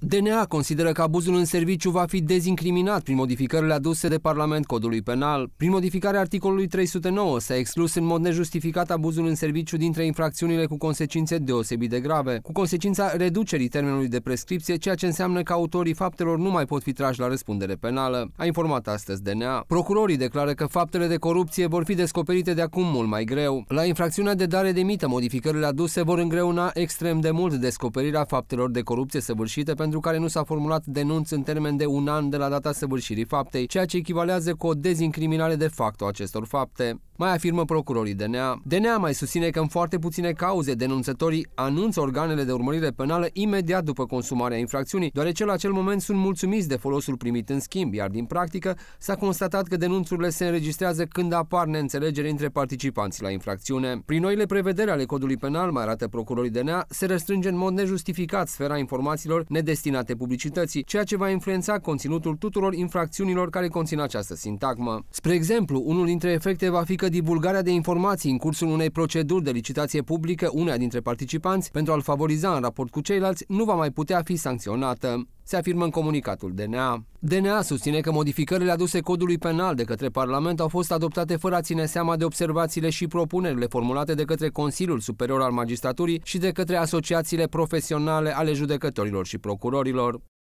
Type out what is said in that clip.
DNA consideră că abuzul în serviciu va fi dezincriminat prin modificările aduse de Parlament Codului Penal. Prin modificarea articolului 309 s-a exclus în mod nejustificat abuzul în serviciu dintre infracțiunile cu consecințe deosebit de grave, cu consecința reducerii termenului de prescripție, ceea ce înseamnă că autorii faptelor nu mai pot fi trași la răspundere penală, a informat astăzi DNA. Procurorii declară că faptele de corupție vor fi descoperite de acum mult mai greu. La infracțiunea de dare de mită, modificările aduse vor îngreuna extrem de mult descoperirea faptelor de corupție săvârșite pentru pentru care nu s-a formulat denunț în termen de un an de la data săvârșirii faptei, ceea ce echivalează cu o dezincriminare de facto a acestor fapte. Mai afirmă procurorii DNA. DNA mai susține că în foarte puține cauze denunțătorii anunță organele de urmărire penală imediat după consumarea infracțiunii, deoarece la acel moment sunt mulțumiți de folosul primit în schimb, iar din practică s-a constatat că denunțurile se înregistrează când apar neînțelegeri între participanții la infracțiune. Prin noile prevedere ale codului penal, mai arată procurorii DNA, se restrânge în mod nejustificat sfera informațiilor nedes destinate publicității, ceea ce va influența conținutul tuturor infracțiunilor care conțin această sintagmă. Spre exemplu, unul dintre efecte va fi că divulgarea de informații în cursul unei proceduri de licitație publică uneia dintre participanți pentru a-l favoriza în raport cu ceilalți nu va mai putea fi sancționată se afirmă în comunicatul DNA. DNA susține că modificările aduse codului penal de către Parlament au fost adoptate fără a ține seama de observațiile și propunerile formulate de către Consiliul Superior al Magistraturii și de către asociațiile profesionale ale judecătorilor și procurorilor.